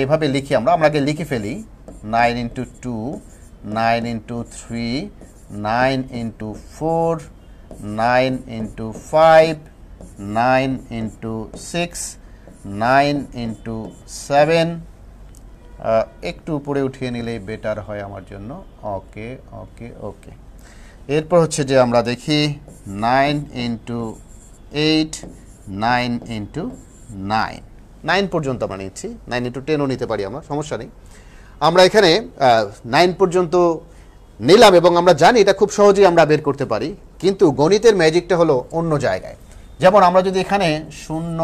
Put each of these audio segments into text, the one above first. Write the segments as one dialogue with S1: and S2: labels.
S1: এইভাবে লিখি আমরা আমরা আগে লিখে ফেলি nine into two nine into three nine into four nine into five nine into six nine into seven একটু উপরে উঠিয়ে নিলেই বেটার হয় আমার জন্য ওকে ওকে ওকে এরপর হচ্ছে যে আমরা দেখি nine into eight nine into nine nine পর্যন্ত আমরা নিচ্ছি নাইন ইন্টু টেনও নিতে পারি আমরা সমস্যা নেই আমরা এখানে নাইন পর্যন্ত নিলাম এবং আমরা জানি এটা খুব সহজেই আমরা বের করতে পারি কিন্তু গণিতের ম্যাজিকটা হলো অন্য জায়গায় যেমন আমরা যদি এখানে শূন্য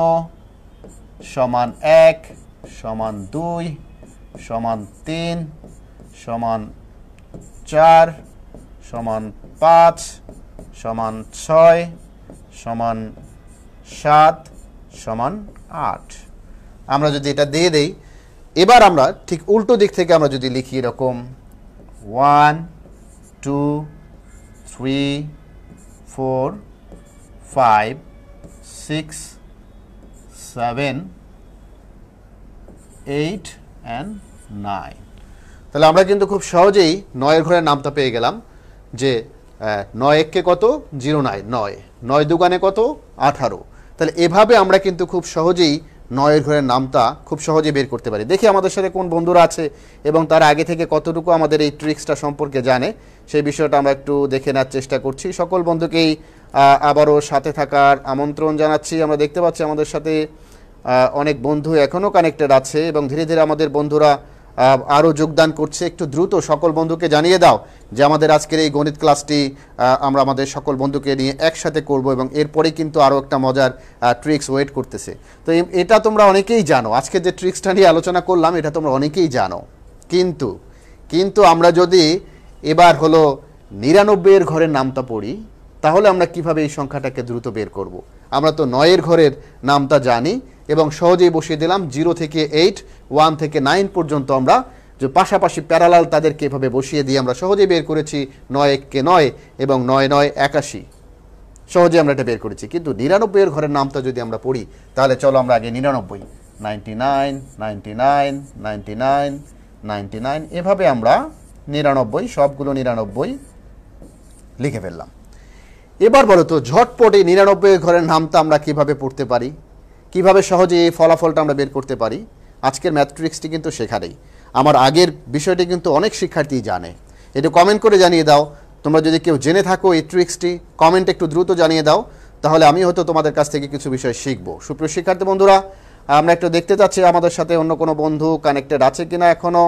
S1: সমান এক সমান দুই সমান তিন সমান চার সমান পাঁচ সমান ছয় সমান সাত সমান আট আমরা যদি এটা দিয়ে দেই এবার আমরা ঠিক উল্টো দিক থেকে আমরা যদি লিখি এরকম one two three four five six seven eight and nine তাহলে আমরা কিন্তু খুব সহজেই নয়ের ঘরের নামটা পেয়ে গেলাম যে নয় এককে কত জিরো নয় নয় নয় দোকানে কত আঠারো তাহলে এভাবে আমরা কিন্তু খুব সহজেই নয়ের ঘরের নামটা খুব সহজে বের করতে পারি দেখি আমাদের সাথে কোন বন্ধুরা আছে এবং তারা আগে থেকে কতটুকু আমাদের এই ট্রিক্সটা সম্পর্কে জানে সেই বিষয়টা আমরা একটু দেখে নেওয়ার চেষ্টা করছি সকল বন্ধুকেই আবারও সাথে থাকার আমন্ত্রণ জানাচ্ছি আমরা দেখতে পাচ্ছি আমাদের সাথে অনেক বন্ধু এখনও কানেক্টেড আছে এবং ধীরে ধীরে আমাদের বন্ধুরা আরও যোগদান করছে একটু দ্রুত সকল বন্ধুকে জানিয়ে দাও যে আমাদের আজকের এই গণিত ক্লাসটি আমরা আমাদের সকল বন্ধুকে নিয়ে একসাথে করব এবং এরপরে কিন্তু আরও একটা মজার ট্রিক্স ওয়েট করতেছে তো এটা তোমরা অনেকেই জানো আজকে যে ট্রিক্সটা নিয়ে আলোচনা করলাম এটা তোমরা অনেকেই জানো কিন্তু কিন্তু আমরা যদি এবার হলো নিরানব্বইয়ের ঘরের নামটা পড়ি তাহলে আমরা কিভাবে এই সংখ্যাটাকে দ্রুত বের করব। আমরা তো নয়ের ঘরের নামটা জানি এবং সহজেই বসিয়ে দিলাম জিরো থেকে এইট ওয়ান থেকে নাইন পর্যন্ত আমরা যে পাশাপাশি প্যারালাল তাদেরকে এভাবে বসিয়ে দিয়ে আমরা সহজেই বের করেছি নয় এককে নয় এবং নয় নয় একাশি সহজে আমরা এটা বের করেছি কিন্তু নিরানব্বইয়ের ঘরের নামটা যদি আমরা পড়ি তাহলে চলো আমরা আগে নিরানব্বই ninety nine ninety nine ninety nine ninety nine এভাবে আমরা নিরানব্বই সবগুলো নিরানব্বই লিখে ফেললাম এবার বলো তো ঝটপটে নিরানব্বই ঘরের নামটা আমরা কিভাবে পড়তে পারি কিভাবে সহজে এই ফলাফলটা আমরা বের করতে পারি আজকের ট্রিক্সটি কিন্তু সেখানেই আমার আগের বিষয়টি কিন্তু অনেক শিক্ষার্থী জানে এটু কমেন্ট করে জানিয়ে দাও তোমরা যদি কেউ জেনে থাকো এই ট্রিক্সটি কমেন্ট একটু দ্রুত জানিয়ে দাও তাহলে আমি হয়তো তোমাদের কাছ থেকে কিছু বিষয় শিখবো সুপ্রিয় শিক্ষার্থী বন্ধুরা আমরা একটু দেখতে চাচ্ছি আমাদের সাথে অন্য কোনো বন্ধু কানেক্টেড আছে কিনা এখনও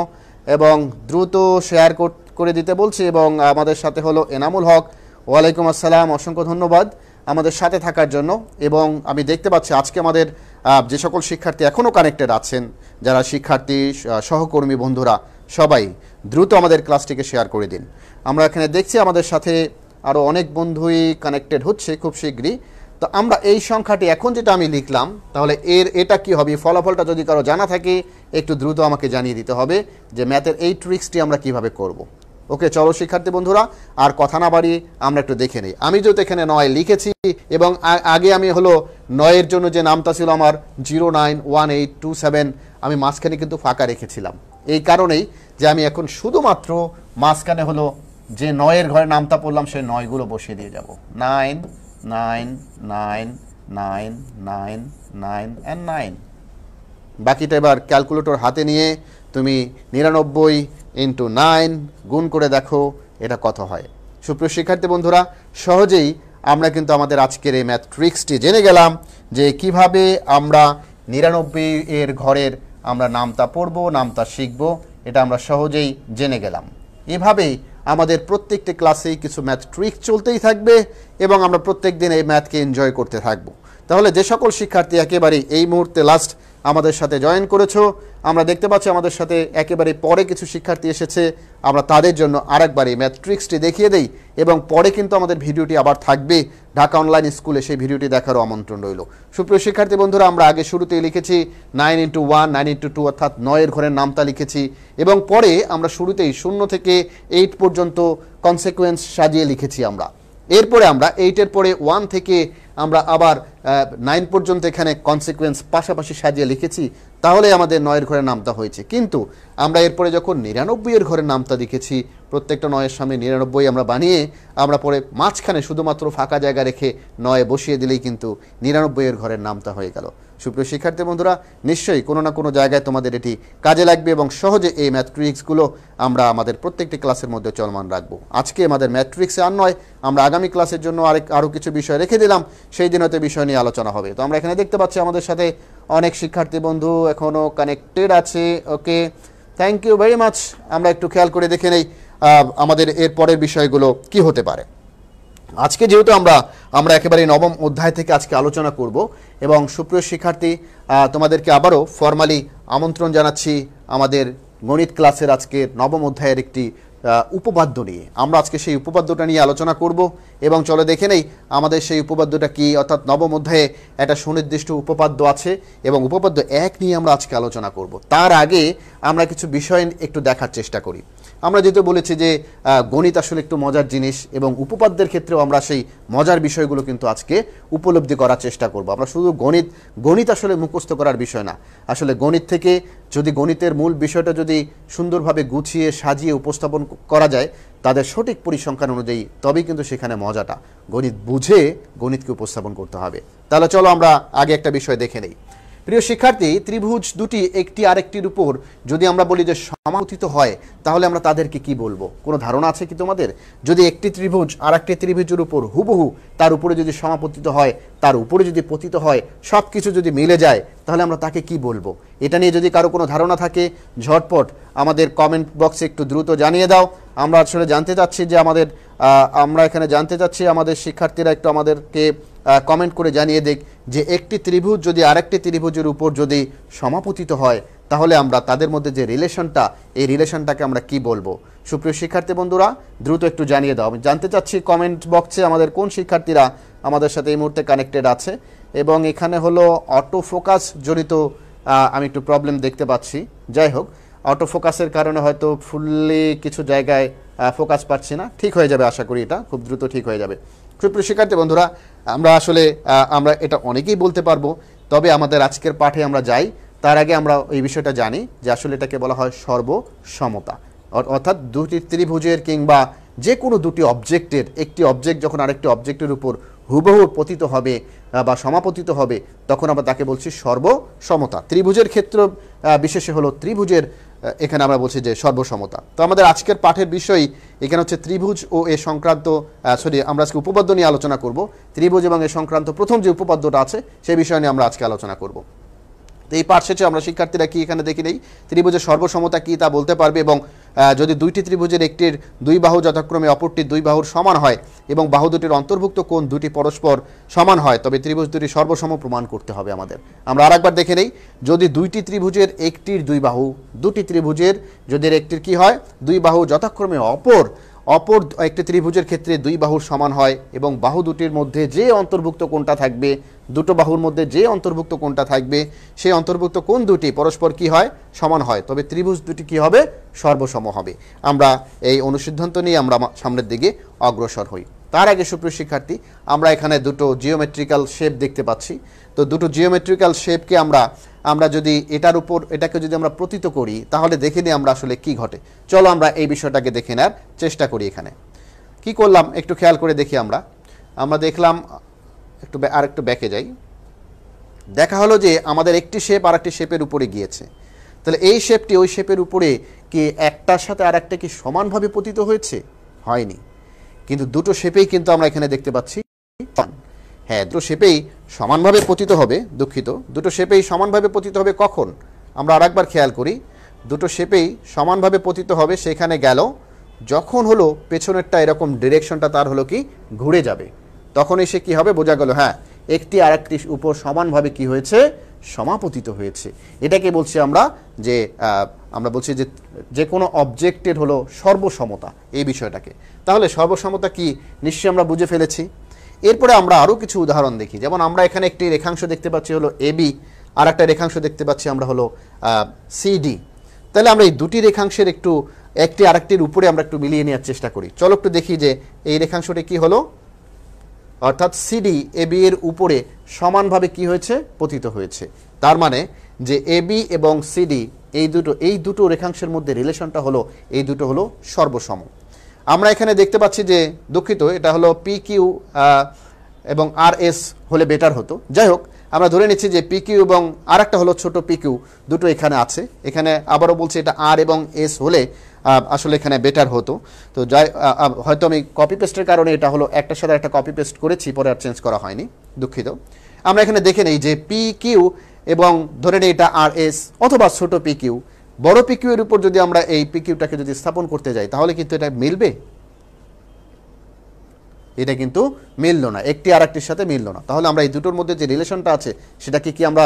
S1: এবং দ্রুত শেয়ার করে দিতে বলছি এবং আমাদের সাথে হলো এনামুল হক ওয়ালাইকুম আসসালাম অসংখ্য ধন্যবাদ আমাদের সাথে থাকার জন্য এবং আমি দেখতে পাচ্ছি আজকে আমাদের যে সকল শিক্ষার্থী এখনও কানেক্টেড আছেন যারা শিক্ষার্থী সহকর্মী বন্ধুরা সবাই দ্রুত আমাদের ক্লাসটিকে শেয়ার করে দিন আমরা এখানে দেখছি আমাদের সাথে আরও অনেক বন্ধুই কানেক্টেড হচ্ছে খুব শীঘ্রই তো আমরা এই সংখ্যাটি এখন যেটা আমি লিখলাম তাহলে এর এটা কি হবে ফলাফলটা যদি কারো জানা থাকে একটু দ্রুত আমাকে জানিয়ে দিতে হবে যে ম্যাথের এই ট্রিক্সটি আমরা কিভাবে করব ওকে চলো শিক্ষার্থী বন্ধুরা আর কথা না বাড়িয়ে আমরা একটু দেখে নিই আমি যেহেতু এখানে নয় লিখেছি এবং আগে আমি হলো নয়ের জন্য যে নামটা ছিল আমার zero nine one eight two seven আমি মাঝখানে কিন্তু ফাঁকা রেখেছিলাম এই কারণেই যে আমি এখন শুধুমাত্র মাঝখানে হলো যে নয়ের ঘরে নামটা পড়লাম সেই নয়গুলো বসিয়ে দিয়ে যাব nine nine nine nine nine nine and nine বাকিটা এবার ক্যালকুলেটর হাতে নিয়ে তুমি নিরানব্বই ইন্টু নাইন গুণ করে দেখো এটা কত হয় সুপ্রিয় শিক্ষার্থী বন্ধুরা সহজেই আমরা কিন্তু আমাদের আজকের এই ম্যাথ ট্রিক্সটি জেনে গেলাম যে কিভাবে আমরা নিরানব্বই এর ঘরের আমরা নামতা পড়ব নামতা শিখব এটা আমরা সহজেই জেনে গেলাম এভাবেই আমাদের প্রত্যেকটি ক্লাসেই কিছু ম্যাথ ট্রিক্স চলতেই থাকবে এবং আমরা প্রত্যেক দিন এই ম্যাথকে এনজয় করতে থাকবো তাহলে যে সকল শিক্ষার্থী একেবারেই এই মুহূর্তে লাস্ট আমাদের সাথে জয়েন করেছো আমরা দেখতে পাচ্ছি আমাদের সাথে একেবারে পরে কিছু শিক্ষার্থী এসেছে আমরা তাদের জন্য আরেকবার এই ম্যাট্রিক্সটি দেখিয়ে দেই এবং পরে কিন্তু আমাদের ভিডিওটি আবার থাকবে ঢাকা অনলাইন স্কুলে সেই ভিডিওটি দেখারও আমন্ত্রণ রইল সুপ্রিয় শিক্ষার্থী বন্ধুরা আমরা আগে শুরুতেই লিখেছি nine into one nine into two অর্থাৎ নয়ের ঘরের নামটা লিখেছি এবং পরে আমরা শুরুতেই শূন্য থেকে এইট পর্যন্ত কনসেকুয়েন্স সাজিয়ে লিখেছি আমরা এরপরে আমরা এইটের পরে ওয়ান থেকে আমরা আবার নাইন পর্যন্ত এখানে কনসিকুয়েন্স পাশাপাশি সাজিয়ে লিখেছি তাহলে আমাদের নয়ের ঘরে নামতা হয়েছে কিন্তু আমরা এরপরে যখন নিরানব্বইয়ের ঘরে নামতা লিখেছি প্রত্যেকটা নয়ের সামনে নিরানব্বই আমরা বানিয়ে আমরা পরে মাঝখানে শুধুমাত্র ফাঁকা জায়গা রেখে নয় বসিয়ে দিলেই কিন্তু নিরানব্বইয়ের ঘরের নামতা হয়ে গেল সুপ্রিয় শিক্ষার্থী বন্ধুরা নিশ্চয়ই কোনো না কোনো জায়গায় তোমাদের এটি কাজে লাগবে এবং সহজে এই ম্যাট্রিক্সগুলো আমরা আমাদের প্রত্যেকটি ক্লাসের মধ্যে চলমান রাখবো আজকে আমাদের ম্যাট্রিক্সে আর নয় আমরা আগামী ক্লাসের জন্য আরেক আরও কিছু বিষয় রেখে দিলাম সেই দিন হতে বিষয় নিয়ে আলোচনা হবে তো আমরা এখানে দেখতে পাচ্ছি আমাদের সাথে অনেক শিক্ষার্থী বন্ধু এখনও কানেক্টেড আছে okay thank you very much আমরা একটু খেয়াল করে দেখে নেই আমাদের এর পরের বিষয়গুলো কি হতে পারে আজকে যেহেতু আমরা আমরা একেবারে নবম অধ্যায় থেকে আজকে আলোচনা করব এবং সুপ্রিয় শিক্ষার্থী তোমাদেরকে আবারও ফর্মালি আমন্ত্রণ জানাচ্ছি আমাদের গণিত ক্লাসের আজকে নবম অধ্যায়ের একটি উপপাদ্য নিয়ে আমরা আজকে সেই উপপাদ্যটা নিয়ে আলোচনা করব এবং চলে দেখে নেই আমাদের সেই উপপাদ্যটা কি অর্থাৎ নবম অধ্যায়ে একটা সুনির্দিষ্ট উপপাদ্য আছে এবং উপপাদ্য এক নিয়ে আমরা আজকে আলোচনা করব তার আগে আমরা কিছু বিষয় একটু দেখার চেষ্টা করি আমরা যেহেতু বলেছি যে গণিত আসলে একটু মজার জিনিস এবং উপপাদ্যের ক্ষেত্রেও আমরা সেই মজার বিষয়গুলো কিন্তু আজকে উপলব্ধি করার চেষ্টা করব আমরা শুধু গণিত গণিত আসলে মুখস্থ করার বিষয় না আসলে গণিত থেকে যদি গণিতের মূল বিষয়টা যদি সুন্দরভাবে গুছিয়ে সাজিয়ে উপস্থাপন করা যায় তাদের সঠিক পরিসংখ্যান অনুযায়ী তবেই কিন্তু সেখানে মজাটা গণিত বুঝে গণিতকে উপস্থাপন করতে হবে তাহলে চলো আমরা আগে একটা বিষয় দেখে নিই প্রিয় শিক্ষার্থী ত্রিভুজ দুটি একটি আরেকটির উপর যদি আমরা বলি যে সমাপথিত হয় তাহলে আমরা তাদেরকে কি বলবো কোনো ধারণা আছে কি তোমাদের যদি একটি ত্রিভুজ আর একটি ত্রিভুজের উপর হুবহু তার উপরে যদি সমাপতিত হয় তার উপরে যদি পতিত হয় সব কিছু যদি মিলে যায় তাহলে আমরা তাকে কি বলবো এটা নিয়ে যদি কারো কোনো ধারণা থাকে ঝটপট আমাদের কমেন্ট বক্সে একটু দ্রুত জানিয়ে দাও আমরা আসলে জানতে চাচ্ছি যে আমাদের আমরা এখানে জানতে চাচ্ছি আমাদের শিক্ষার্থীরা একটু আমাদেরকে কমেন্ট করে জানিয়ে দিক যে একটি ত্রিভুজ যদি আরেকটি ত্রিভুজের উপর যদি সমাপতিত হয় তাহলে আমরা তাদের মধ্যে যে রিলেশনটা এই রিলেশনটাকে আমরা কি বলবো সুপ্রিয় শিক্ষার্থী বন্ধুরা দ্রুত একটু জানিয়ে দাও আমি জানতে চাচ্ছি কমেন্ট বক্সে আমাদের কোন শিক্ষার্থীরা আমাদের সাথে এই মুহূর্তে কানেক্টেড আছে এবং এখানে হলো অটো ফোকাস জড়িত আমি একটু প্রবলেম দেখতে পাচ্ছি যাই হোক অটো ফোকাসের কারণে হয়তো ফুললি কিছু জায়গায় ফোকাস পাচ্ছি না ঠিক হয়ে যাবে আশা করি এটা খুব দ্রুত ঠিক হয়ে যাবে সুপ্রিয় শিক্ষার্থী বন্ধুরা আমরা আসলে আমরা এটা অনেকেই বলতে পারবো তবে আমাদের আজকের পাঠে আমরা যাই তার আগে আমরা এই বিষয়টা জানি যে আসলে এটাকে বলা হয় সর্বসমতা অর্থাৎ দুটি ত্রিভুজের কিংবা যে কোনো দুটি অবজেক্টের একটি অবজেক্ট যখন আরেকটি অবজেক্টের উপর হুবহু পতিত হবে বা সমাপতিত হবে তখন আমরা তাকে বলছি সর্বসমতা ত্রিভুজের ক্ষেত্র বিশেষে হলো ত্রিভুজের এখানে আমরা বলছি যে সর্বসমতা তো আমাদের আজকের পাঠের বিষয় এখানে হচ্ছে ত্রিভুজ ও এ সংক্রান্ত সরি আমরা আজকে উপপাদ্য নিয়ে আলোচনা করব ত্রিভুজ এবং এ সংক্রান্ত প্রথম যে উপপাদ্যটা আছে সেই বিষয় নিয়ে আমরা আজকে আলোচনা করব তো এই পাঠ শেষে আমরা শিক্ষার্থীরা কি এখানে দেখি নেই ত্রিভুজের সর্বসমতা কি তা বলতে পারবে এবং যদি দুইটি ত্রিভুজের একটির দুই বাহু যথাক্রমে অপরটির দুই বাহুর সমান হয় এবং বাহু দুটির অন্তর্ভুক্ত কোন দুটি পরস্পর সমান হয় তবে ত্রিভুজ দুটি সর্বসম প্রমাণ করতে হবে আমাদের আমরা আরেকবার দেখে নেই যদি দুইটি ত্রিভুজের একটির দুই বাহু দুটি ত্রিভুজের যদি একটির কি হয় দুই বাহু যথাক্রমে অপর অপর একটি ত্রিভুজের ক্ষেত্রে দুই বাহুর সমান হয় এবং বাহু দুটির মধ্যে যে অন্তর্ভুক্ত কোনটা থাকবে দুটো বাহুর মধ্যে যে অন্তর্ভুক্ত কোনটা থাকবে সেই অন্তর্ভুক্ত কোন দুটি পরস্পর কি হয় সমান হয় তবে ত্রিভুজ দুটি কি হবে সর্বসম হবে আমরা এই অনুসিদ্ধান্ত নিয়ে আমরা সামনের দিকে অগ্রসর হই তার আগে সুপ্রিয় শিক্ষার্থী আমরা এখানে দুটো জিওমেট্রিক্যাল শেপ দেখতে পাচ্ছি তো দুটো জিওমেট্রিক্যাল শেপকে আমরা আমরা যদি এটার উপর এটাকে যদি আমরা প্রতীত করি তাহলে দেখে নিই আমরা আসলে কি ঘটে চলো আমরা এই বিষয়টাকে দেখে নেওয়ার চেষ্টা করি এখানে কি করলাম একটু খেয়াল করে দেখি আমরা আমরা দেখলাম একটু আর একটু ব্যাকে যাই দেখা হলো যে আমাদের একটি শেপ আর একটি শেপের উপরে গিয়েছে তাহলে এই শেপটি ওই শেপের উপরে কি একটার সাথে আর একটা কি সমানভাবে পতিত হয়েছে হয়নি কিন্তু দুটো শেপেই কিন্তু আমরা এখানে দেখতে পাচ্ছি হ্যাঁ দুটো শেপেই সমানভাবে পতিত হবে দুঃখিত দুটো শেপেই সমানভাবে পতিত হবে কখন আমরা আরেকবার খেয়াল করি দুটো শেপেই সমানভাবে পতিত হবে সেখানে গেল যখন হলো পেছনেরটা এরকম ডিরেকশনটা তার হলো কি ঘুরে যাবে তখন এসে কি হবে বোঝা গেল হ্যাঁ একটি আর উপর সমানভাবে কি হয়েছে সমাপতিত হয়েছে এটাকে বলছি আমরা যে আমরা বলছি যে যে কোনো অবজেক্টের হলো সর্বসমতা এই বিষয়টাকে তাহলে সর্বসমতা কি নিশ্চয়ই আমরা বুঝে ফেলেছি এরপরে আমরা আরও কিছু উদাহরণ দেখি যেমন আমরা এখানে একটি রেখাংশ দেখতে পাচ্ছি হলো এবি আর একটা রেখাংশ দেখতে পাচ্ছি আমরা হলো সিডি তাহলে আমরা এই দুটি রেখাংশের একটু একটি আরেকটির উপরে আমরা একটু মিলিয়ে নেওয়ার চেষ্টা করি চলো একটু দেখি যে এই রেখাংশটি কি হলো অর্থাৎ সিডি এবি এর উপরে সমানভাবে কি হয়েছে পতিত হয়েছে তার মানে যে এবি এবং সিডি এই দুটো এই দুটো রেখাংশের মধ্যে রিলেশনটা হলো এই দুটো হলো সর্বসম আমরা এখানে দেখতে পাচ্ছি যে দুঃখিত এটা হলো পি কিউ এবং আর এস হলে বেটার হতো যাই হোক আমরা ধরে নিচ্ছি যে পি কিউ এবং আর একটা হলো ছোটো পি কিউ দুটো এখানে আছে এখানে আবারও বলছি এটা আর এবং এস হলে আসলে এখানে বেটার হতো তো যাই হয়তো আমি কপি পেস্টের কারণে এটা হলো একটা সাথে একটা কপি পেস্ট করেছি পরে আর চেঞ্জ করা হয়নি দুঃখিত আমরা এখানে দেখে নেই যে পি কিউ এবং ধরে নিই এটা আর এস অথবা ছোটো পি কিউ বড় পিকিউ এর উপর যদি আমরা এই পিকিউটাকে যদি স্থাপন করতে যাই তাহলে কিন্তু এটা মিলবে এটা কিন্তু মিলল না একটি আর একটির সাথে মিলল না তাহলে আমরা এই দুটোর মধ্যে যে রিলেশনটা আছে সেটাকে কি আমরা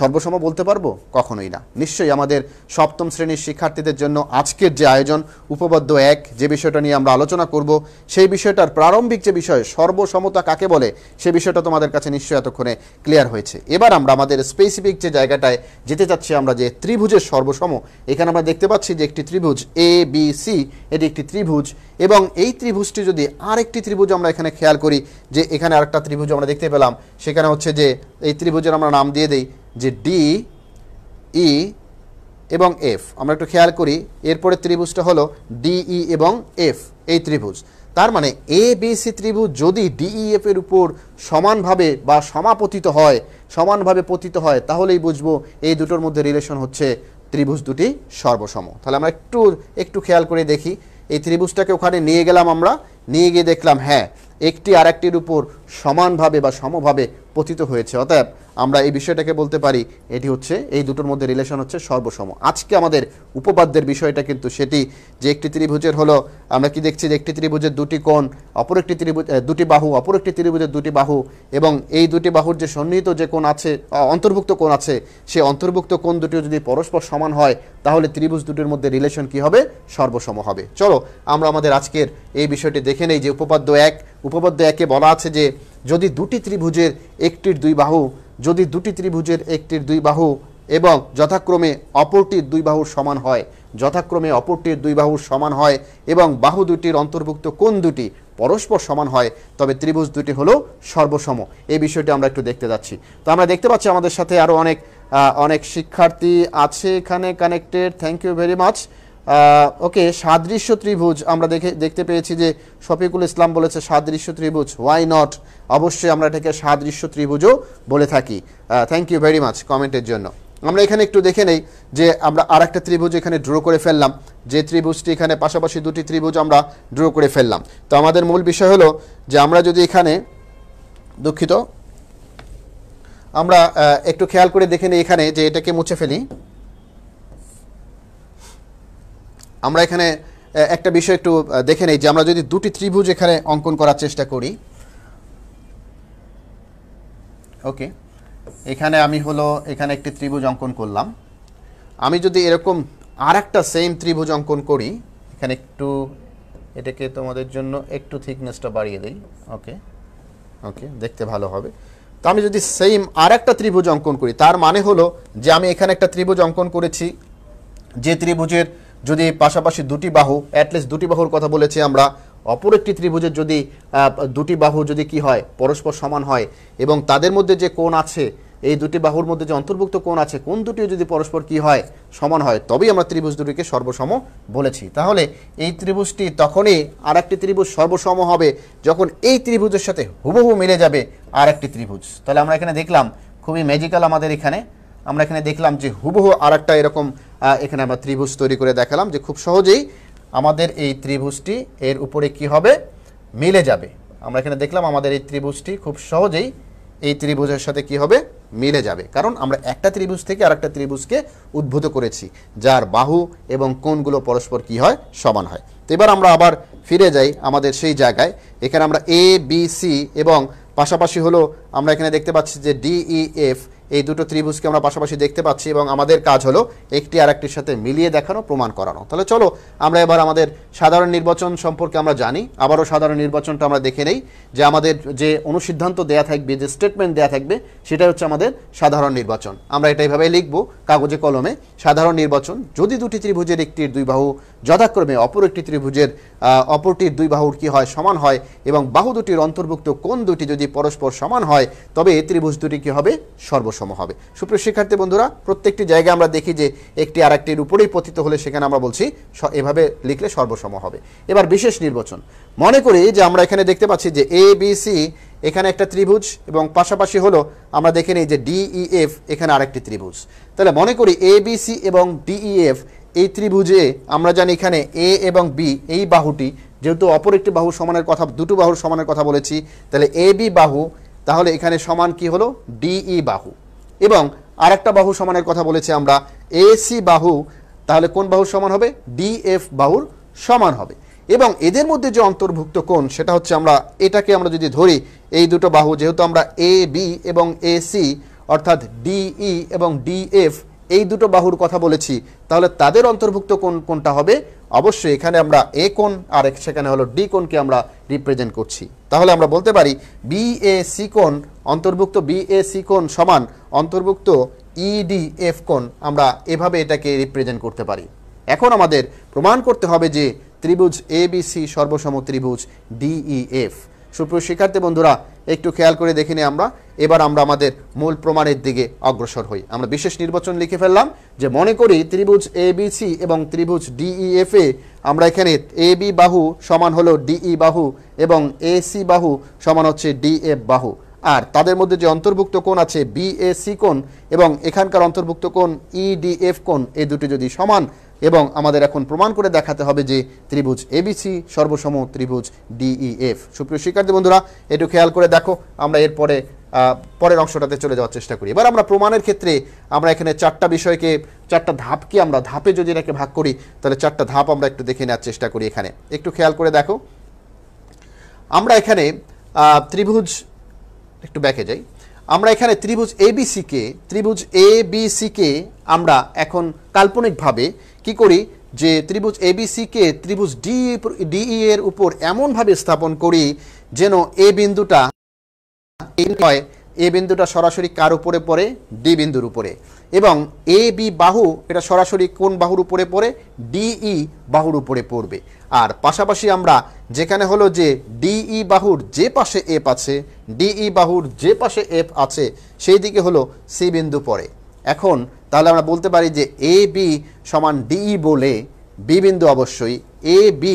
S1: সর্বসম বলতে পারবো কখনোই না নিশ্চয়ই আমাদের সপ্তম শ্রেণীর শিক্ষার্থীদের জন্য আজকের যে আয়োজন উপপাদ্য এক যে বিষয়টা নিয়ে আমরা আলোচনা করব সেই বিষয়টার প্রারম্ভিক যে বিষয় সর্বসমতা কাকে বলে সে বিষয়টা তোমাদের কাছে নিশ্চয়ই এতক্ষণে ক্লিয়ার হয়েছে এবার আমরা আমাদের স্পেসিফিক যে জায়গাটায় যেতে চাচ্ছি আমরা যে ত্রিভুজের সর্বসম এখানে আমরা দেখতে পাচ্ছি যে একটি ত্রিভুজ এ বি সি এটি একটি ত্রিভুজ এবং এই ত্রিভুজটি যদি আরেকটি ত্রিভুজ আমরা এখানে খেয়াল করি যে এখানে আরেকটা ত্রিভুজ আমরা দেখতে পেলাম সেখানে হচ্ছে যে এই ত্রিভুজের আমরা নাম দিয়ে দিই যে ডি ই e এবং এফ আমরা একটু খেয়াল করি এরপরে ত্রিভুজটা হলো ডিই e এবং এফ এই ত্রিভুজ তার মানে এ বি সি ত্রিভুজ যদি ডিইএফ e, এর উপর সমানভাবে বা সমাপতিত হয় সমানভাবে পতিত হয় তাহলেই বুঝবো এই দুটোর মধ্যে রিলেশন হচ্ছে ত্রিভুজ দুটি সর্বসম তাহলে আমরা একটু একটু খেয়াল করে দেখি এই ত্রিভুজটাকে ওখানে নিয়ে গেলাম আমরা নিয়ে গিয়ে দেখলাম হ্যাঁ একটি আরেকটির উপর সমানভাবে বা সমভাবে পতিত হয়েছে অতএব আমরা এই বিষয়টাকে বলতে পারি এটি হচ্ছে এই দুটোর মধ্যে রিলেশন হচ্ছে সর্বসম আজকে আমাদের উপপাদ্যের বিষয়টা কিন্তু সেটি যে একটি ত্রিভুজের হলো আমরা কি দেখছি যে একটি ত্রিভুজের দুটি কোণ অপর একটি ত্রিভুজ দুটি বাহু অপর একটি ত্রিভুজের দুটি বাহু এবং এই দুটি বাহুর যে সন্নিহিত যে কোণ আছে অন্তর্ভুক্ত কোণ আছে সে অন্তর্ভুক্ত কোণ দুটিও যদি পরস্পর সমান হয় তাহলে ত্রিভুজ দুটির মধ্যে রিলেশন কি হবে সর্বসম হবে চলো আমরা আমাদের আজকের এই বিষয়টি দেখে নেই যে উপপাদ্য এক উপপাদ্য একে বলা আছে যে যদি দুটি ত্রিভুজের একটির দুই বাহু যদি দুটি ত্রিভুজের একটির দুই বাহু এবং যথাক্রমে অপরটির দুই বাহুর সমান হয় যথাক্রমে অপরটির দুই বাহুর সমান হয় এবং বাহু দুটির অন্তর্ভুক্ত কোন দুটি পরস্পর সমান হয় তবে ত্রিভুজ দুটি হলো সর্বসম এই বিষয়টি আমরা একটু দেখতে যাচ্ছি তো আমরা দেখতে পাচ্ছি আমাদের সাথে আরও অনেক অনেক শিক্ষার্থী আছে এখানে connected thank you very much okay সাদৃশ্য ত্রিভুজ আমরা দেখে দেখতে পেয়েছি যে শফিকুল ইসলাম বলেছে সাদৃশ্য ত্রিভুজ ওয়াই নট অবশ্যই আমরা এটাকে সাদৃশ্য ত্রিভুজও বলে থাকি থ্যাংক ইউ ভেরি মাচ কমেন্টের জন্য আমরা এখানে একটু দেখে নেই যে আমরা আর একটা ত্রিভুজ এখানে ড্র করে ফেললাম যে ত্রিভুজটি এখানে পাশাপাশি দুটি ত্রিভুজ আমরা ড্র করে ফেললাম তো আমাদের মূল বিষয় হলো যে আমরা যদি এখানে দুঃখিত আমরা একটু খেয়াল করে দেখে নিই এখানে যে এটাকে মুছে ফেলি আমরা এখানে একটা বিষয় একটু দেখে নেই যে আমরা যদি দুটি ত্রিভুজ এখানে অঙ্কন করার চেষ্টা করি ওকে এখানে আমি হলো এখানে একটি ত্রিভুজ অঙ্কন করলাম আমি যদি এরকম আর একটা সেম ত্রিভুজ অঙ্কন করি এখানে একটু এটাকে তোমাদের জন্য একটু থিকনেসটা বাড়িয়ে দিই ওকে ওকে দেখতে ভালো হবে তো আমি যদি সেম আর একটা ত্রিভুজ অঙ্কন করি তার মানে হলো যে আমি এখানে একটা ত্রিভুজ অঙ্কন করেছি যে ত্রিভুজের যদি পাশাপাশি দুটি বাহু অ্যাটলিস্ট দুটি বাহুর কথা বলেছি আমরা অপর একটি ত্রিভুজের যদি দুটি বাহু যদি কি হয় পরস্পর সমান হয় এবং তাদের মধ্যে যে কোণ আছে এই দুটি বাহুর মধ্যে যে অন্তর্ভুক্ত কোণ আছে কোন দুটিও যদি পরস্পর কি হয় সমান হয় তবেই আমরা ত্রিভুজ দুটিকে সর্বসম বলেছি তাহলে এই ত্রিভুজটি তখনই আর একটি ত্রিভুজ সর্বসম হবে যখন এই ত্রিভুজের সাথে হুবহু মিলে যাবে আর একটি ত্রিভুজ তাহলে আমরা এখানে দেখলাম খুবই ম্যাজিক্যাল আমাদের এখানে আমরা এখানে দেখলাম যে হুবহু আর একটা এরকম এখানে আমরা ত্রিভুজ তৈরি করে দেখালাম যে খুব সহজেই আমাদের এই ত্রিভুজটি এর উপরে কি হবে মিলে যাবে আমরা এখানে দেখলাম আমাদের এই ত্রিভুজটি খুব সহজেই এই ত্রিভুজের সাথে কি হবে মিলে যাবে কারণ আমরা একটা ত্রিভুজ থেকে আর একটা ত্রিভুজকে উদ্ভূত করেছি যার বাহু এবং কোনগুলো পরস্পর কি হয় সমান হয় তো এবার আমরা আবার ফিরে যাই আমাদের সেই জায়গায় এখানে আমরা এ বি সি এবং পাশাপাশি হলো আমরা এখানে দেখতে পাচ্ছি যে ডি ই এফ এই দুটো ত্রিভুজকে আমরা পাশাপাশি দেখতে পাচ্ছি এবং আমাদের কাজ হলো একটি আর একটির সাথে মিলিয়ে দেখানো প্রমাণ করানো তাহলে চলো আমরা এবার আমাদের সাধারণ নির্বাচন সম্পর্কে আমরা জানি আবারও সাধারণ নির্বাচনটা আমরা দেখে নেই যে আমাদের যে অনুসিদ্ধান্ত দেয়া থাকবে যে স্টেটমেন্ট দেয়া থাকবে সেটাই হচ্ছে আমাদের সাধারণ নির্বাচন আমরা এটা এইভাবে লিখব কাগজে কলমে সাধারণ নির্বাচন যদি দুটি ত্রিভুজের একটির দুই বাহু যথাক্রমে অপর একটি ত্রিভুজের অপরটির দুই বাহুর কি হয় সমান হয় এবং বাহু দুটির অন্তর্ভুক্ত কোন দুটি যদি পরস্পর সমান হয় তবে ত্রিভুজ দুটি কী হবে সর্ব সম হবে সুপ্রিয় শিক্ষার্থী বন্ধুরা প্রত্যেকটি জায়গায় আমরা দেখি যে একটি আর একটির উপরেই পতিত হলে সেখানে আমরা বলছি এভাবে লিখলে সর্বসম হবে এবার বিশেষ নির্বাচন মনে করি যে আমরা এখানে দেখতে পাচ্ছি যে এ বি সি এখানে একটা ত্রিভুজ এবং পাশাপাশি হলো আমরা দেখে নিই যে এফ e, এখানে আরেকটি ত্রিভুজ তাহলে মনে করি এ বি সি এবং এফ e, এই ত্রিভুজে আমরা জানি এখানে এ এবং বি এই বাহুটি যেহেতু অপর একটি বাহু সমানের কথা দুটো বাহুর সমানের কথা বলেছি তাহলে এ বি বাহু তাহলে এখানে সমান কি হলো ডিই e বাহু এবং আর একটা বাহু সমানের কথা বলেছি আমরা এসি বাহু তাহলে কোন বাহুর সমান হবে ডিএফ বাহুর সমান হবে এবং এদের মধ্যে যে অন্তর্ভুক্ত কোণ সেটা হচ্ছে আমরা এটাকে আমরা যদি ধরি এই দুটো বাহু যেহেতু আমরা এ বি এবং এ সি অর্থাৎ ডিই এবং ডিএফ এই দুটো বাহুর কথা বলেছি তাহলে তাদের অন্তর্ভুক্ত কোন কোনটা হবে অবশ্যই এখানে আমরা এ কোন আর সেখানে হলো ডি কোনকে আমরা রিপ্রেজেন্ট করছি তাহলে আমরা বলতে পারি বি এ সি কোন অন্তর্ভুক্ত বি এ সি কোন সমান অন্তর্ভুক্ত ইডি এফ কোন আমরা এভাবে এটাকে রিপ্রেজেন্ট করতে পারি এখন আমাদের প্রমাণ করতে হবে যে ত্রিভুজ এ বি সি সর্বসম ত্রিভুজ ডিই এফ সুপ্রিয় শিক্ষার্থী বন্ধুরা একটু খেয়াল করে দেখে নিই আমরা এবার আমরা আমাদের মূল প্রমাণের দিকে অগ্রসর হই আমরা বিশেষ নির্বাচন লিখে ফেললাম যে মনে করি ত্রিভুজ এ বি সি এবং ত্রিভুজ ডিই এফ e এ আমরা এখানে এ বি বাহু সমান হলো ডিই e বাহু এবং এ সি বাহু সমান হচ্ছে ডিএফ বাহু আর তাদের মধ্যে যে অন্তর্ভুক্ত কোণ আছে বিএসি কোণ এবং এখানকার অন্তর্ভুক্ত কোণ ইডিএফ e কোণ এই দুটি যদি সমান এবং আমাদের এখন প্রমাণ করে দেখাতে হবে যে ত্রিভুজ এবিসি সর্বসম ত্রিভুজ ডিইএফ সুপ্রিয় শিক্ষার্থী বন্ধুরা একটু খেয়াল করে দেখো আমরা এরপরে পরের অংশটাতে চলে যাওয়ার চেষ্টা করি এবার আমরা প্রমাণের ক্ষেত্রে আমরা এখানে চারটা বিষয়কে চারটা ধাপকে আমরা ধাপে যদি এটাকে ভাগ করি তাহলে চারটা ধাপ আমরা একটু দেখে নেওয়ার চেষ্টা করি এখানে একটু খেয়াল করে দেখো আমরা এখানে ত্রিভুজ একটু ব্যাকে যাই আমরা এখানে ত্রিভুজ এবিসিকে ত্রিভুজ এ বিসিকে আমরা এখন কাল্পনিকভাবে কি করি যে ত্রিভুজ এবিসিকে ত্রিভুজ ডি ডিই e এর উপর এমনভাবে স্থাপন করি যেন এ বিন্দুটা হয় এ বিন্দুটা সরাসরি কার উপরে পড়ে ডি বিন্দুর উপরে এবং এ বি বাহু এটা সরাসরি কোন বাহুর উপরে পড়ে ডিই e বাহুর উপরে পড়বে আর পাশাপাশি আমরা যেখানে হলো যে ডিই e বাহুর যে পাশে এফ আছে ডিই বাহুর যে পাশে এফ আছে সেই দিকে হলো সি বিন্দু পড়ে এখন তাহলে আমরা বলতে পারি যে এ বি সমান ডিই বলে বি বিন্দু অবশ্যই এ বি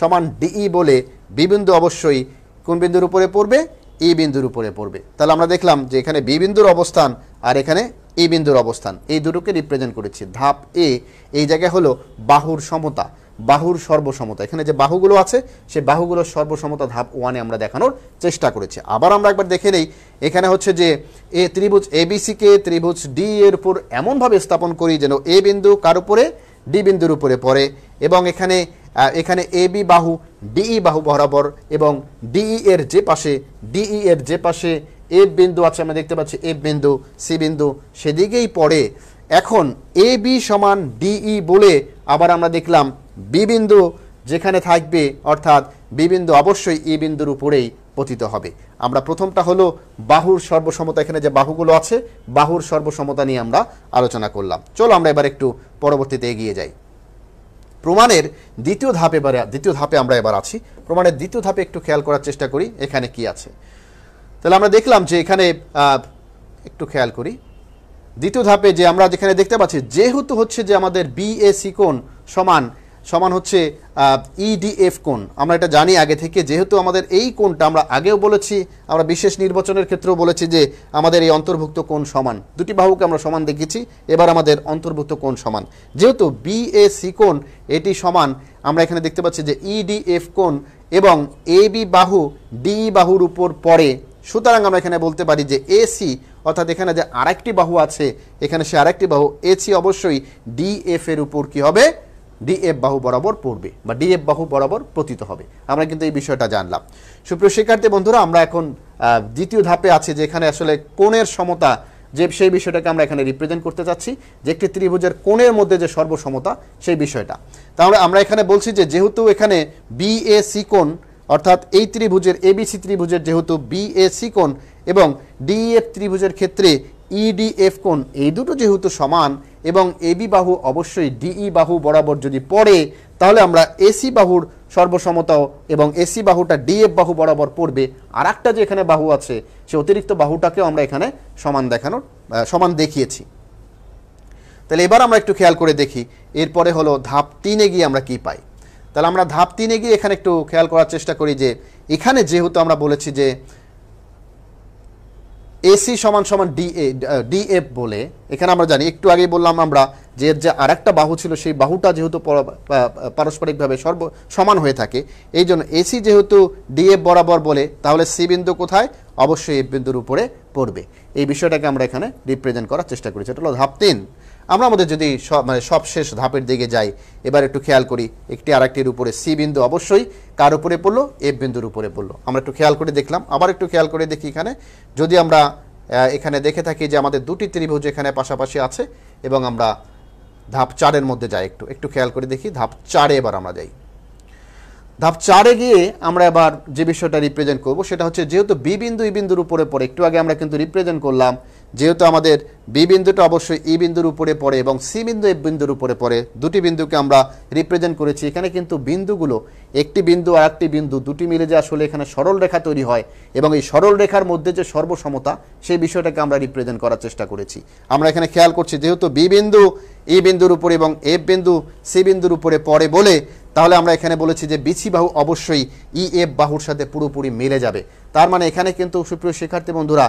S1: সমান ডিই বলে বি বিন্দু অবশ্যই কোন বিন্দুর উপরে পড়বে ই বিন্দুর উপরে পড়বে তাহলে আমরা দেখলাম যে এখানে বি বিন্দুর অবস্থান আর এখানে এ বিন্দুর অবস্থান এই দুটোকে রিপ্রেজেন্ট করেছি ধাপ এ এই জায়গায় হলো বাহুর সমতা বাহুর সর্বসমতা এখানে যে বাহুগুলো আছে সে বাহুগুলোর সর্বসমতা ধাপ ওয়ানে আমরা দেখানোর চেষ্টা করেছি আবার আমরা একবার দেখে নেই এখানে হচ্ছে যে এ ত্রিভুজ এবিসিকে ত্রিভুজ ডি এর উপর এমনভাবে স্থাপন করি যেন এ বিন্দু কার উপরে ডি বিন্দুর উপরে পড়ে এবং এখানে এখানে এ বি বাহু ডিই বাহু বরাবর এবং ডিই এর যে পাশে ডিই এর যে পাশে এ বিন্দু আছে আমরা দেখতে পাচ্ছি এ বিন্দু সি বিন্দু সেদিকেই পড়ে এখন এ বি সমান ডিই বলে আবার আমরা দেখলাম বি বিন্দু যেখানে থাকবে অর্থাৎ বি বিন্দু অবশ্যই ই বিন্দুর উপরেই পতিত হবে আমরা প্রথমটা হলো বাহুর সর্বসমতা এখানে যে বাহুগুলো আছে বাহুর সর্বসমতা নিয়ে আমরা আলোচনা করলাম চলো আমরা এবার একটু পরবর্তীতে এগিয়ে যাই প্রমাণের দ্বিতীয় ধাপে এবারে দ্বিতীয় ধাপে আমরা এবার আছি প্রমাণের দ্বিতীয় ধাপে একটু খেয়াল করার চেষ্টা করি এখানে কি আছে তাহলে আমরা দেখলাম যে এখানে একটু খেয়াল করি দ্বিতীয় ধাপে যে আমরা যেখানে দেখতে পাচ্ছি যেহেতু হচ্ছে যে আমাদের বিএসি কোণ সমান সমান হচ্ছে ইডিএফ e কোন আমরা এটা জানি আগে থেকে যেহেতু আমাদের এই কোনটা আমরা আগেও বলেছি আমরা বিশেষ নির্বাচনের ক্ষেত্রেও বলেছি যে আমাদের এই অন্তর্ভুক্ত কোন সমান দুটি বাহুকে আমরা সমান দেখেছি এবার আমাদের অন্তর্ভুক্ত কোন সমান যেহেতু বিএসি কোন এটি সমান আমরা এখানে দেখতে পাচ্ছি যে ইডিএফ e কোন এবং এ বি বাহু ডি বাহুর উপর পড়ে সুতরাং আমরা এখানে বলতে পারি যে এসি অর্থাৎ এখানে যে আরেকটি বাহু আছে এখানে সে আরেকটি বাহু এসি অবশ্যই ডিএফ এর উপর কি হবে ডিএফ বাহু বরাবর পড়বে বা ডিএফ বাহু বরাবর পতিত হবে আমরা কিন্তু এই বিষয়টা জানলাম সুপ্রিয় শিক্ষার্থী বন্ধুরা আমরা এখন দ্বিতীয় ধাপে আছি যেখানে আসলে কোণের সমতা যে সেই বিষয়টাকে আমরা এখানে রিপ্রেজেন্ট করতে চাচ্ছি যে একটি ত্রিভুজের কোণের মধ্যে যে সর্বসমতা সেই বিষয়টা তাহলে আমরা এখানে বলছি যে যেহেতু এখানে বিএসি কোণ অর্থাৎ এই ত্রিভুজের এবিসি ত্রিভুজের যেহেতু বিএসি কোণ এবং ডিএফ e ত্রিভুজের ক্ষেত্রে ইডিএফ e কোণ এই দুটো যেহেতু সমান এবং এবি বাহু অবশ্যই ডিই e বাহু বরাবর যদি পড়ে তাহলে আমরা এসি বাহুর সর্বসমতাও এবং এসি বাহুটা ডিএফ e বাহু বরাবর পড়বে আর একটা যে এখানে বাহু আছে সে অতিরিক্ত বাহুটাকেও আমরা এখানে সমান দেখানোর সমান দেখিয়েছি তাহলে এবার আমরা একটু খেয়াল করে দেখি এরপরে হলো ধাপ তিনে গিয়ে আমরা কি পাই তাহলে আমরা ধাপ তিনে গিয়ে এখানে একটু খেয়াল করার চেষ্টা করি যে এখানে যেহেতু আমরা বলেছি যে এসি সমান সমান ডিএ ডিএফ বলে এখানে আমরা জানি একটু আগে বললাম আমরা যে যে আর একটা বাহু ছিল সেই বাহুটা যেহেতু পারস্পরিকভাবে সর্ব সমান হয়ে থাকে এই জন্য এসি যেহেতু ডিএফ বরাবর বলে তাহলে সি বিন্দু কোথায় অবশ্যই এফ বিন্দুর উপরে পড়বে এই বিষয়টাকে আমরা এখানে রিপ্রেজেন্ট করার চেষ্টা করেছি এটা হলো ধাপ তিন আমরা আমাদের যদি মানে সবশেষ ধাপের দিকে যাই এবার একটু খেয়াল করি একটি আরেকটির উপরে সি বিন্দু অবশ্যই কার উপরে পড়লো এফ বিন্দুর উপরে পড়লো আমরা একটু খেয়াল করে দেখলাম আবার একটু খেয়াল করে দেখি এখানে যদি আমরা এখানে দেখে থাকি যে আমাদের দুটি ত্রিভুজ এখানে পাশাপাশি আছে এবং আমরা ধাপ চারের মধ্যে যাই একটু একটু খেয়াল করে দেখি ধাপ চারে এবার আমরা যাই ধাপ চারে গিয়ে আমরা এবার যে বিষয়টা রিপ্রেজেন্ট করব সেটা হচ্ছে যেহেতু বি বিন্দু ই বিন্দুর উপরে পড়ে একটু আগে আমরা কিন্তু রিপ্রেজেন্ট করলাম যেহেতু আমাদের বি বিন্দুটা অবশ্যই ই e বিন্দুর উপরে পড়ে এবং সি বিন্দু এ বিন্দুর উপরে পড়ে দুটি বিন্দুকে আমরা রিপ্রেজেন্ট করেছি এখানে কিন্তু বিন্দুগুলো একটি বিন্দু আর একটি বিন্দু দুটি মিলে যে আসলে এখানে সরল রেখা তৈরি হয় এবং এই সরল রেখার মধ্যে যে সর্বসমতা সেই বিষয়টাকে আমরা রিপ্রেজেন্ট করার চেষ্টা করেছি আমরা এখানে খেয়াল করছি যেহেতু বি বিন্দু ই e বিন্দুর উপরে এবং এফ বিন্দু সি বিন্দুর উপরে পড়ে বলে তাহলে আমরা এখানে বলেছি যে বিছি বাহু অবশ্যই ই e, এফ বাহুর সাথে পুরোপুরি মিলে যাবে তার মানে এখানে কিন্তু সুপ্রিয় শিক্ষার্থী বন্ধুরা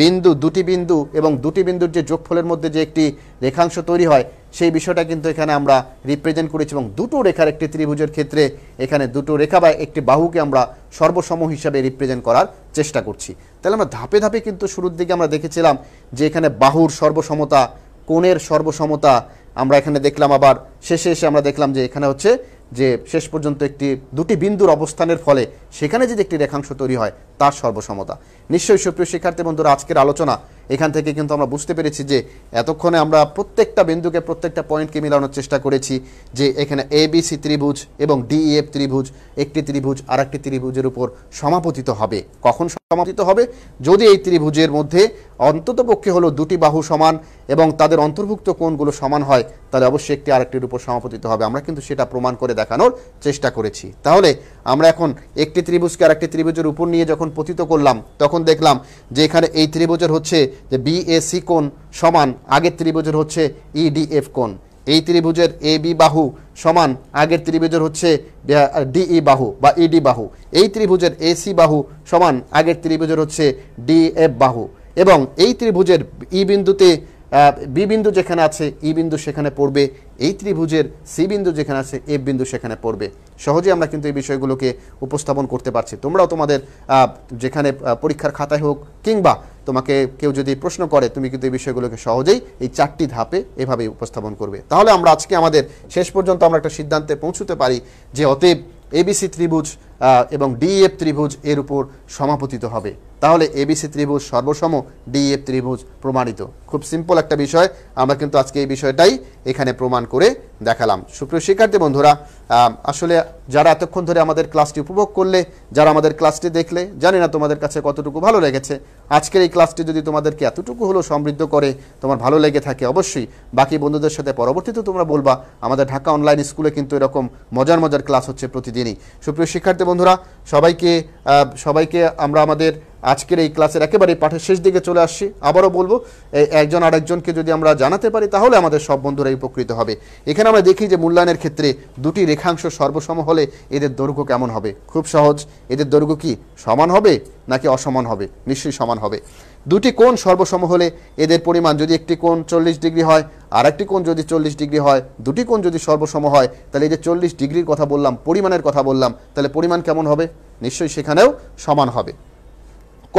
S1: বিন্দু দুটি বিন্দু এবং দুটি বিন্দুর যে যোগফলের মধ্যে যে একটি রেখাংশ তৈরি হয় সেই বিষয়টা কিন্তু এখানে আমরা রিপ্রেজেন্ট করেছি এবং দুটো রেখার একটি ত্রিভুজের ক্ষেত্রে এখানে দুটো রেখা বা একটি বাহুকে আমরা সর্বসম হিসাবে রিপ্রেজেন্ট করার চেষ্টা করছি তাহলে আমরা ধাপে ধাপে কিন্তু শুরুর দিকে আমরা দেখেছিলাম যে এখানে বাহুর সর্বসমতা কোণের সর্বসমতা আমরা এখানে দেখলাম আবার শেষে এসে আমরা দেখলাম যে এখানে হচ্ছে যে শেষ পর্যন্ত একটি দুটি বিন্দুর অবস্থানের ফলে সেখানে যদি একটি রেখাংশ তৈরি হয় তার সর্বসমতা নিশ্চয়ই সুপ্রিয় শিক্ষার্থী বন্ধুরা আজকের আলোচনা এখান থেকে কিন্তু আমরা বুঝতে পেরেছি যে এতক্ষণে আমরা প্রত্যেকটা বিন্দুকে প্রত্যেকটা পয়েন্টকে মিলানোর চেষ্টা করেছি যে এখানে এ ত্রিভুজ এবং এফ e, ত্রিভুজ একটি ত্রিভুজ আর একটি ত্রিভুজের উপর সমাপতিত হবে কখন সমাপতিত হবে যদি এই ত্রিভুজের মধ্যে অন্ততপক্ষে হলো দুটি বাহু সমান এবং তাদের অন্তর্ভুক্ত কোণগুলো সমান হয় তাহলে অবশ্যই একটি আরেকটির উপর সমাপতিত হবে আমরা কিন্তু সেটা প্রমাণ করে দেখানোর চেষ্টা করেছি তাহলে আমরা এখন একটি ত্রিভুজকে আরেকটি ত্রিভুজের উপর নিয়ে যখন পতিত করলাম তখন দেখলাম যে এখানে এই ত্রিভুজের হচ্ছে যে বিএসি কোণ সমান আগের ত্রিভুজের হচ্ছে ইডিএফ e কোণ এই ত্রিভুজের এ বি বাহু সমান আগের ত্রিভুজের হচ্ছে ডিই e বাহু বা ইডি e বাহু এই ত্রিভুজের এসি বাহু সমান আগের ত্রিভুজের হচ্ছে ডিএফ বাহু এবং এই ত্রিভুজের ই বিন্দুতে বি বিন্দু যেখানে আছে ই বিন্দু সেখানে পড়বে এই ত্রিভুজের সি বিন্দু যেখানে আছে এফ বিন্দু সেখানে পড়বে সহজে আমরা কিন্তু এই বিষয়গুলোকে উপস্থাপন করতে পারছি তোমরাও তোমাদের যেখানে পরীক্ষার খাতায় হোক কিংবা তোমাকে কেউ যদি প্রশ্ন করে তুমি কিন্তু এই বিষয়গুলোকে সহজেই এই চারটি ধাপে এভাবে উপস্থাপন করবে তাহলে আমরা আজকে আমাদের শেষ পর্যন্ত আমরা একটা সিদ্ধান্তে পৌঁছতে পারি যে অতএব এবিসি ত্রিভুজ এবং ডিএফ ত্রিভুজ এর উপর সমাপতিত হবে তাহলে এবিসি ত্রিভুজ সর্বসম ডিএফ ত্রিভুজ প্রমাণিত খুব সিম্পল একটা বিষয় আমরা কিন্তু আজকে এই বিষয়টাই এখানে প্রমাণ করে দেখালাম সুপ্রিয় শিক্ষার্থী বন্ধুরা আসলে যারা এতক্ষণ ধরে আমাদের ক্লাসটি উপভোগ করলে যারা আমাদের ক্লাসটি দেখলে জানি না তোমাদের কাছে কতটুকু ভালো লেগেছে আজকের এই ক্লাসটি যদি তোমাদেরকে এতটুকু হলো সমৃদ্ধ করে তোমার ভালো লেগে থাকে অবশ্যই বাকি বন্ধুদের সাথে পরবর্তীতে তোমরা বলবা আমাদের ঢাকা অনলাইন স্কুলে কিন্তু এরকম মজার মজার ক্লাস হচ্ছে প্রতিদিনই সুপ্রিয় শিক্ষার্থী বন্ধুরা সবাইকে সবাইকে আমরা আমাদের আজকের এই ক্লাসের একেবারে পাঠের শেষ দিকে চলে আসছি আবারও বলবো একজন আরেকজনকে যদি আমরা জানাতে পারি তাহলে আমাদের সব বন্ধুরাই উপকৃত হবে এখানে আমরা দেখি যে মূল্যায়নের ক্ষেত্রে দুটি রেখাংশ সর্বসম হলে এদের দৈর্ঘ্য কেমন হবে খুব সহজ এদের দৈর্ঘ্য কি সমান হবে নাকি অসমান হবে নিশ্চয়ই সমান হবে দুটি কোণ সর্বসম হলে এদের পরিমাণ যদি একটি কোণ চল্লিশ ডিগ্রি হয় আর একটি কোণ যদি চল্লিশ ডিগ্রি হয় দুটি কোণ যদি সর্বসম হয় তাহলে এই যে চল্লিশ ডিগ্রির কথা বললাম পরিমাণের কথা বললাম তাহলে পরিমাণ কেমন হবে নিশ্চয়ই সেখানেও সমান হবে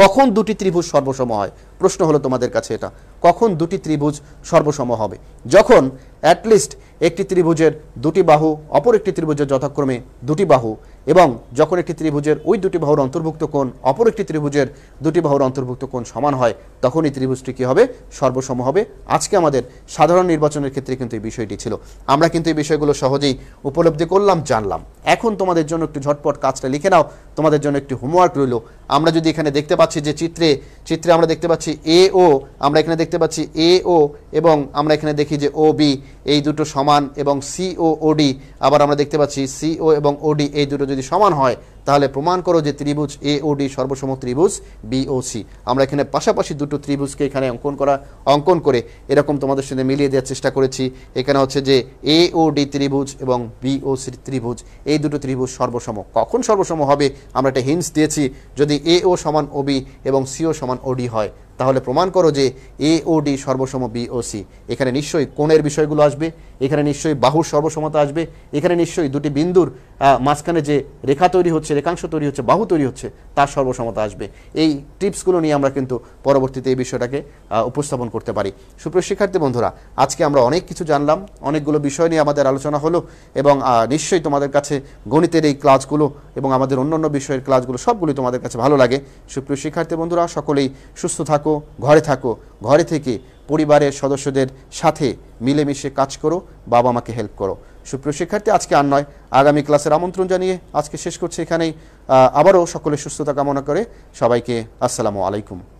S1: কখন দুটি ত্রিভুজ সর্বসম হয় প্রশ্ন হলো তোমাদের কাছে এটা কখন দুটি ত্রিভুজ সর্বসম হবে যখন অ্যাটলিস্ট একটি ত্রিভুজের দুটি বাহু অপর একটি ত্রিভুজের যথাক্রমে দুটি বাহু এবং যখন একটি ত্রিভুজের ওই দুটি বাহুর অন্তর্ভুক্ত কোণ অপর একটি ত্রিভুজের দুটি বাহুর অন্তর্ভুক্ত কোণ সমান হয় তখন এই ত্রিভুজটি কী হবে সর্বসম হবে আজকে আমাদের সাধারণ নির্বাচনের ক্ষেত্রে কিন্তু এই বিষয়টি ছিল আমরা কিন্তু এই বিষয়গুলো সহজেই উপলব্ধি করলাম জানলাম এখন তোমাদের জন্য একটু ঝটপট কাজটা লিখে নাও তোমাদের জন্য একটি হোমওয়ার্ক রইল আমরা যদি এখানে দেখতে পাচ্ছি যে চিত্রে চিত্রে আমরা দেখতে পাচ্ছি এ ও আমরা এখানে দেখতে পাচ্ছি এ ও এবং আমরা এখানে দেখি যে ও বি এই দুটো সমান এবং সি ও ডি আবার আমরা দেখতে পাচ্ছি সি ও এবং ওডি এই দুটো যদি সমান হয় তাহলে প্রমাণ করো যে ত্রিভুজ এ ও ডি সর্বসম ত্রিভুজ বি ও সি আমরা এখানে পাশাপাশি দুটো ত্রিভুজকে এখানে অঙ্কন করা অঙ্কন করে এরকম তোমাদের সাথে মিলিয়ে দেওয়ার চেষ্টা করেছি এখানে হচ্ছে যে এ ও ডি ত্রিভুজ এবং বি ও সি ত্রিভুজ এই দুটো ত্রিভুজ সর্বসম কখন সর্বসম হবে আমরা একটা হিন্স দিয়েছি যদি এ ও সমান ওবি এবং সিও সমান ও ডি হয় তাহলে প্রমাণ করো যে এ ও ডি সর্বসম বি ও সি এখানে নিশ্চয়ই কোণের বিষয়গুলো আসবে এখানে নিশ্চয়ই বাহুর সর্বসমতা আসবে এখানে নিশ্চয়ই দুটি বিন্দুর মাঝখানে যে রেখা তৈরি হচ্ছে রেখাংশ তৈরি হচ্ছে বাহু তৈরি হচ্ছে তার সর্বসমতা আসবে এই টিপসগুলো নিয়ে আমরা কিন্তু পরবর্তীতে এই বিষয়টাকে উপস্থাপন করতে পারি সুপ্রিয় শিক্ষার্থী বন্ধুরা আজকে আমরা অনেক কিছু জানলাম অনেকগুলো বিষয় নিয়ে আমাদের আলোচনা হলো এবং নিশ্চয়ই তোমাদের কাছে গণিতের এই ক্লাসগুলো এবং আমাদের অন্যান্য বিষয়ের ক্লাসগুলো সবগুলি তোমাদের কাছে ভালো লাগে সুপ্রিয় শিক্ষার্থী বন্ধুরা সকলেই সুস্থ থাকুন থাকো ঘরে থাকো ঘরে থেকে পরিবারের সদস্যদের সাথে মিলেমিশে কাজ করো বাবা মাকে হেল্প করো সুপ্রিয় শিক্ষার্থী আজকে আর নয় আগামী ক্লাসের আমন্ত্রণ জানিয়ে আজকে শেষ করছি এখানেই আবারও সকলের সুস্থতা কামনা করে সবাইকে আসসালামু আলাইকুম